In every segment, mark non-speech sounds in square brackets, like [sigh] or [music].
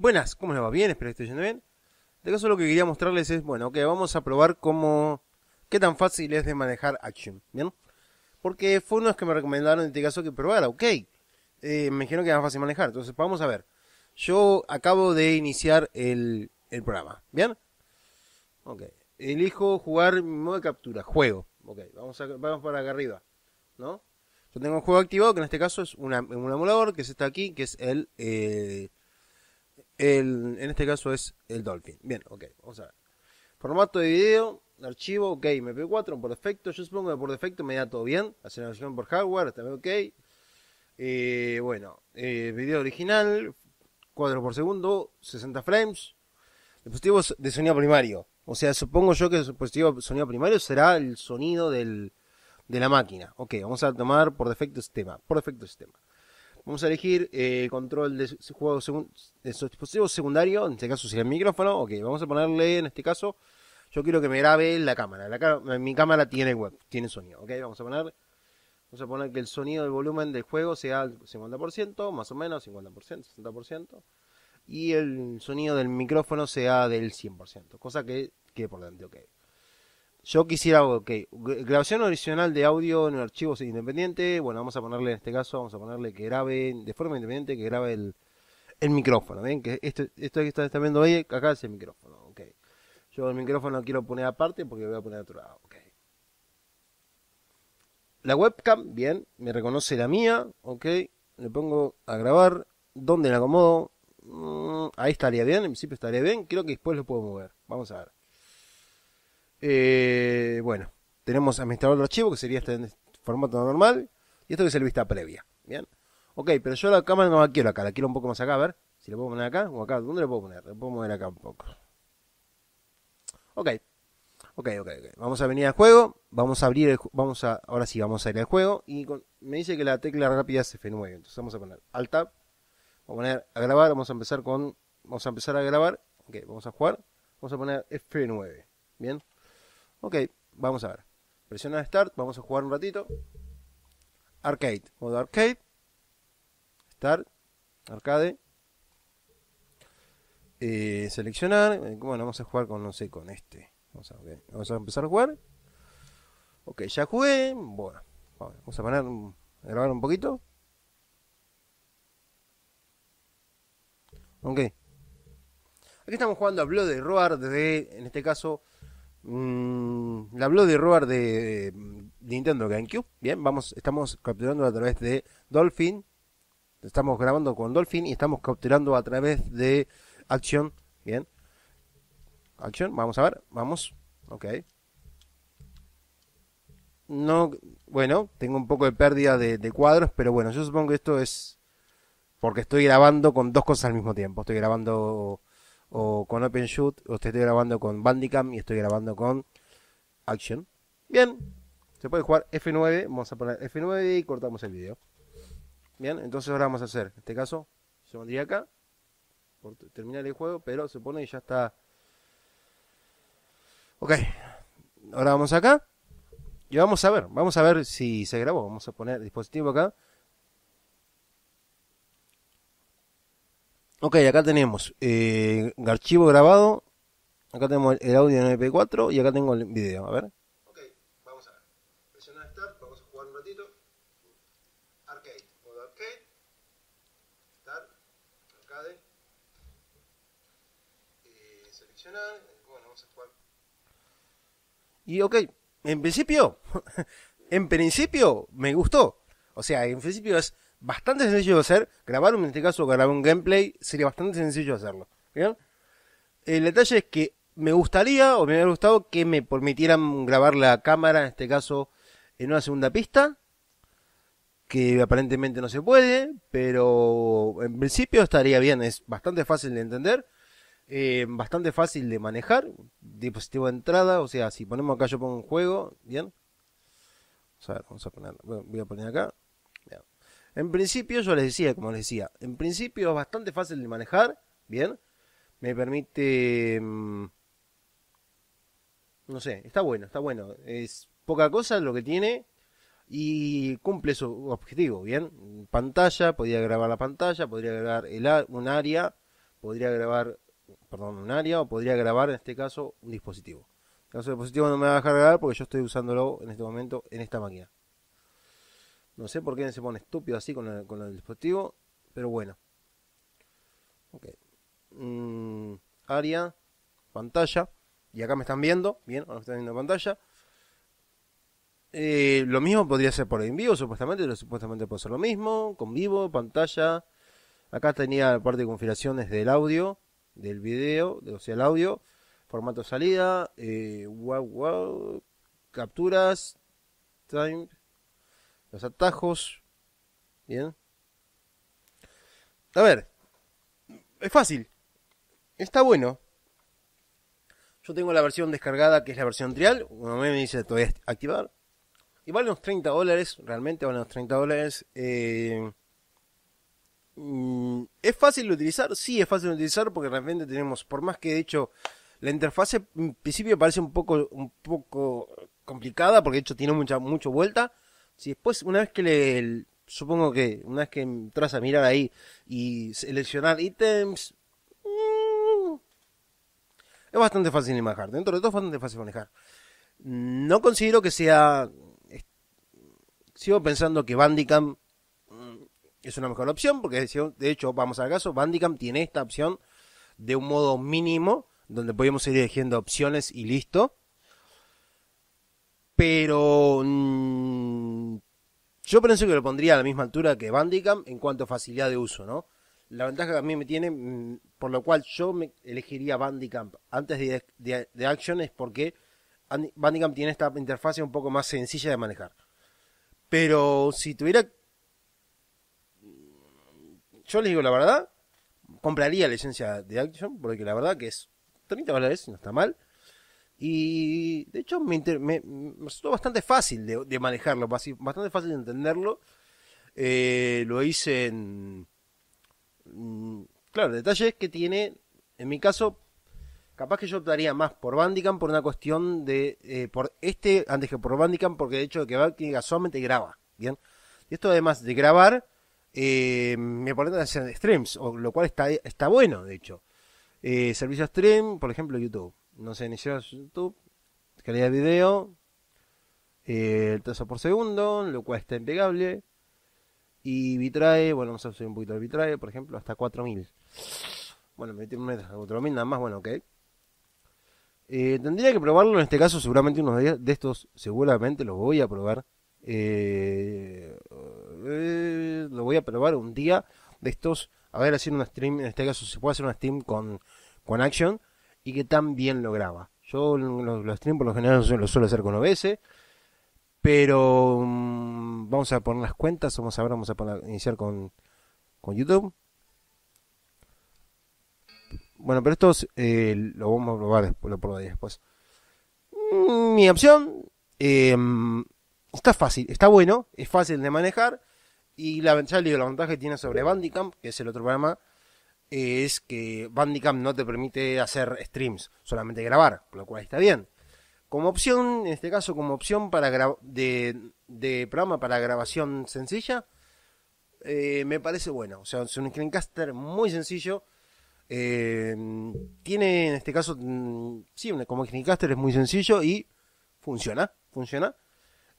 Buenas, ¿cómo les va? Bien, espero que esté yendo bien. De caso lo que quería mostrarles es, bueno, que vamos a probar cómo, qué tan fácil es de manejar Action, ¿bien? Porque fue los que me recomendaron en este caso que probara, ok. Eh, me dijeron que era más fácil manejar, entonces vamos a ver. Yo acabo de iniciar el, programa, ¿bien? Ok, elijo jugar modo de captura, juego. Ok, vamos, a, vamos para acá arriba, ¿no? Yo tengo un juego activado, que en este caso es una, un emulador, que es está aquí, que es el... Eh, en este caso es el Dolphin. Bien, ok, vamos a ver. Formato de video, archivo, ok, MP4 por defecto. Yo supongo que por defecto me da todo bien. Aceleración por hardware, también ok. Eh, bueno, eh, video original, 4 por segundo, 60 frames. Dispositivo de sonido primario. O sea, supongo yo que el dispositivo de sonido primario será el sonido de la máquina. Ok, vamos a tomar por defecto sistema. Este por defecto sistema. Este Vamos a elegir eh, el control de su juego de su dispositivo secundario, en este caso si el micrófono. Ok, vamos a ponerle en este caso, yo quiero que me grabe la cámara. La, mi cámara tiene web, tiene sonido. Ok, vamos a poner, vamos a poner que el sonido, del volumen del juego sea al 50%, más o menos, 50%, 60%. Y el sonido del micrófono sea del 100%, cosa que quede por delante, ok yo quisiera, ok, grabación original de audio en archivos independiente, bueno, vamos a ponerle en este caso, vamos a ponerle que grabe de forma independiente, que grabe el, micrófono, ¿ven? Que esto, esto que están viendo ahí, acá es el micrófono, ok. Yo el micrófono lo quiero poner aparte porque voy a poner a otro lado, ok. La webcam, bien, me reconoce la mía, ok. Le pongo a grabar, ¿dónde la acomodo? Mm, ahí estaría bien, en principio estaría bien, creo que después lo puedo mover, vamos a ver. Eh, bueno, tenemos administrador de archivo, que sería este en formato normal, y esto que es el vista previa. Bien. Ok, pero yo la cámara no la quiero acá, la quiero un poco más acá, a ver. Si la puedo poner acá o acá, ¿dónde la puedo poner? La puedo mover acá un poco. Ok. Ok, ok, Vamos a venir al juego. Vamos a abrir el vamos a Ahora sí, vamos a ir al juego. Y me dice que la tecla rápida es F9. Entonces vamos a poner Alt Tab. Vamos a poner a grabar. Vamos a empezar con. Vamos a empezar a grabar. Ok, vamos a jugar. Vamos a poner F9. Bien. Ok, vamos a ver. Presiona Start, vamos a jugar un ratito. Arcade, modo Arcade. Start, Arcade. Eh, seleccionar. Eh, bueno, vamos a jugar con, no sé, con este. Vamos a, empezar a jugar. Ok, ya jugué. Bueno, vamos a poner, grabar un poquito. Ok. Aquí estamos jugando a Blood Roar de, en este caso, Mm, la Bloody Roar de, Nintendo GameCube. Bien, vamos, estamos capturando a través de Dolphin. Estamos grabando con Dolphin y estamos capturando a través de Action. Bien. Action, vamos a ver, vamos. Ok. No, bueno, tengo un poco de pérdida de cuadros, pero bueno, yo supongo que esto es porque estoy grabando con dos cosas al mismo tiempo. Estoy grabando o con OpenShoot, o te estoy grabando con Bandicam y estoy grabando con Action. Bien, se puede jugar F9, vamos a poner F9 y cortamos el video. Bien, entonces ahora vamos a hacer, en este caso, se pondría acá, por terminar el juego, pero se pone y ya está. Ok, ahora vamos acá y vamos a ver, vamos a ver si se grabó, vamos a poner dispositivo acá. Ok, acá tenemos eh, archivo grabado. Acá tenemos el audio en MP4 y acá tengo el video. A ver. Ok, vamos a ver. Presiona Start, vamos a jugar un ratito. Arcade, modo Arcade. Start, Arcade. Eh, seleccionar. Bueno, vamos a jugar. Y ok, en principio, [laughs] en principio me gustó. O sea, en principio es bastante sencillo de hacer. Grabar, en este caso, grabar un gameplay sería bastante sencillo hacerlo. ¿bien? El detalle es que me gustaría, o me hubiera gustado, que me permitieran grabar la cámara, en este caso, en una segunda pista. Que aparentemente no se puede, pero en principio estaría bien. Es bastante fácil de entender. Eh, bastante fácil de manejar. Dispositivo de entrada, o sea, si ponemos acá yo pongo un juego, bien. vamos a poner, voy a poner acá, en principio, yo les decía, como les decía, en principio es bastante fácil de manejar, bien. Me permite... Mm, no sé, está bueno, está bueno. Es poca cosa lo que tiene y cumple su objetivo, bien. Pantalla, podría grabar la pantalla, podría grabar el, un área, podría grabar, perdón, un área o podría grabar en este caso un dispositivo. el dispositivo no me va a dejar grabar porque yo estoy usándolo en este momento en esta máquina. No sé por qué se pone estúpido así con, el dispositivo, pero bueno. Mm, área, pantalla. Y acá me están viendo, bien, ahora me están viendo pantalla. Eh, lo mismo podría ser por en vivo, supuestamente, pero supuestamente puede ser lo mismo, con vivo, pantalla. Acá tenía la parte de configuraciones del audio, del video, de, o sea, el audio, formato salida, eh, wow, capturas, time, los atajos. Bien. A ver, es fácil. Está bueno. Yo tengo la versión descargada, que es la versión trial. Uno me dice todavía activar. Y vale unos 30 dólares, realmente vale unos 30 dólares. Eh, mm, ¿Es fácil de utilizar? Sí, es fácil de utilizar porque realmente tenemos, por más que de hecho la interfaz en principio parece un poco, un poco complicada porque de hecho tiene mucha, mucho vuelta, si después, una vez que le. supongo que una vez que entras a mirar ahí y seleccionar ítems. Mm, es bastante fácil de manejar. Dentro de todo es bastante fácil de manejar. No considero que sea. sigo pensando que Bandicam mm, es una mejor opción, porque de hecho, vamos al caso, Bandicam tiene esta opción de un modo mínimo, donde podemos ir eligiendo opciones y listo. Pero mm, yo pienso que lo pondría a la misma altura que Bandicam en cuanto a facilidad de uso, ¿no? La ventaja que a mí me tiene, mm, por lo cual yo me elegiría Bandicam antes de, de, Action es porque Bandicam tiene esta interfaz un poco más sencilla de manejar. Pero si tuviera... Yo les digo la verdad, compraría la licencia de Action, porque la verdad que es 30 dólares, no está mal. Y de hecho me, me, resultó bastante fácil de, de, manejarlo, bastante fácil de entenderlo. Eh, lo hice en... Mm, claro, detalles que tiene, en mi caso, capaz que yo optaría más por Bandicam por una cuestión de... Eh, por este antes que por Bandicam porque de hecho que Bandicam solamente graba, ¿bien? Y esto además de grabar, eh, me ponen a hacer streams, o, lo cual está, está bueno, de hecho. Eh, servicio stream, por ejemplo, YouTube no sé, inició YouTube, calidad de video, eh, el trazo por segundo, lo cual está impecable. Y vitrae, bueno, vamos a subir un poquito el vitrae, por ejemplo, hasta 4000. Bueno, me metí un metro, 4000 nada más, bueno, ok. Eh, tendría que probarlo en este caso, seguramente unos días de estos, seguramente los voy a probar. Eh, lo voy a probar un día de estos. A ver, hacer una stream, en este caso se puede hacer una stream con, con Action y que también bien lo graba. Yo los, los por lo general lo suelo hacer con OBS, pero mm, vamos a poner las cuentas, vamos a ver, vamos a iniciar con, con YouTube. Bueno, pero esto eh, lo vamos a probar lo probaré después. Mm, mi opción eh, está fácil, está bueno, es fácil de manejar. Y la, ventaja, digo, la ventaja que tiene sobre Bandicamp, que es el otro programa, es que Bandicam no te permite hacer streams, solamente grabar, lo cual está bien. Como opción, en este caso, como opción para de, de, programa para grabación sencilla, eh, me parece bueno. O sea, es un screencaster muy sencillo. Eh, tiene, en este caso, mm, sí, como screencaster es muy sencillo y funciona, funciona.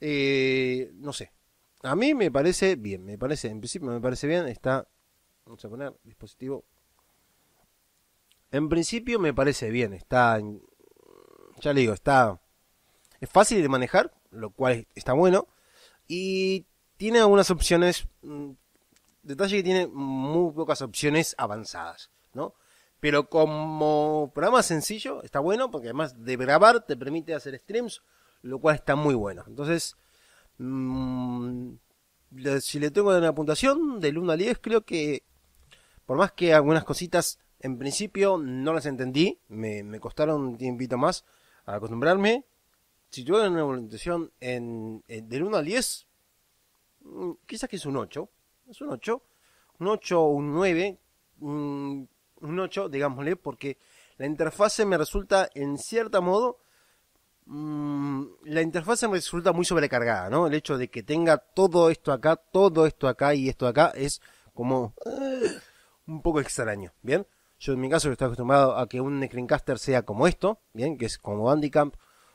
Eh, no sé. A mí me parece bien, me parece, en principio me parece bien, está Vamos a poner dispositivo en principio me parece bien, está, ya le digo, está, es fácil de manejar, lo cual está bueno, y tiene algunas opciones, mm, detalle que tiene muy pocas opciones avanzadas, ¿no? Pero como programa sencillo, está bueno, porque además de grabar te permite hacer streams, lo cual está muy bueno. Entonces, mm, si le tengo una puntuación del 1 al 10, creo que por más que algunas cositas en principio no las entendí, me, costaron un tiempito más a acostumbrarme. Si tuviera una orientación en, del 1 al 10, mm, quizás que es un 8, es un 8, un 8 o un 9, un, 8, digámosle, porque la interfase me resulta en cierto modo mm, la interfase me resulta muy sobrecargada, ¿no? El hecho de que tenga todo esto acá, todo esto acá y esto acá es como un poco extraño, ¿bien? Yo en mi caso estoy acostumbrado a que un screencaster sea como esto, bien, que es como handicap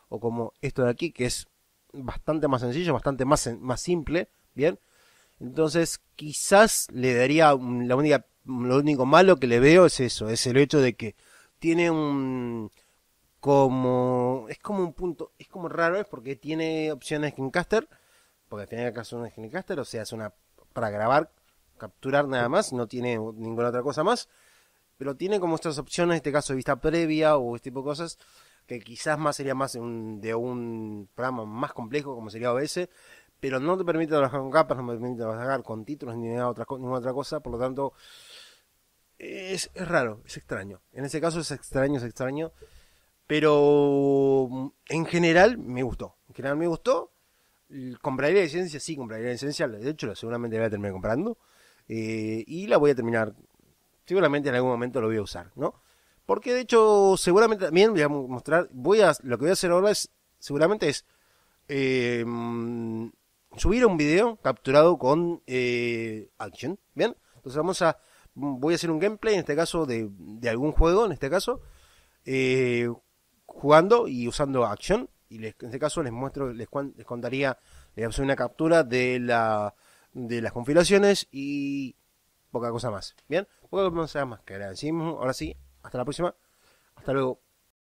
o como esto de aquí, que es bastante más sencillo, bastante más, más simple, bien. Entonces, quizás le daría la única, lo único malo que le veo es eso, es el hecho de que tiene un como es como un punto, es como raro, es porque tiene opciones de screencaster, porque tiene acaso un screencaster, o sea, es una para grabar, capturar nada más, no tiene ninguna otra cosa más pero tiene como estas opciones, en este caso de vista previa o este tipo de cosas, que quizás más sería más de un programa más complejo como sería OBS, pero no te permite trabajar con capas, no te permite trabajar con títulos ni nada otra, ninguna otra cosa, por lo tanto es, raro, es extraño. En ese caso es extraño, es extraño, pero mm, en general me gustó, en general me gustó. compraría la licencia? Sí, compraría la licencia. De hecho, seguramente la voy a terminar comprando. Eh, y la voy a terminar seguramente en algún momento lo voy a usar, ¿no? Porque de hecho, seguramente también voy a mostrar, voy a, lo que voy a hacer ahora es, seguramente es, eh, mm, subir un video capturado con eh, Action, ¿bien? Entonces vamos a, mm, voy a hacer un gameplay, en este caso, de, algún juego, en este caso, eh, jugando y usando Action, y en este caso les muestro, les, les contaría, les hacer una captura de la, de las compilaciones y poca cosa más, ¿bien? sea más que agradecimos. Ahora sí, hasta la próxima. Hasta luego.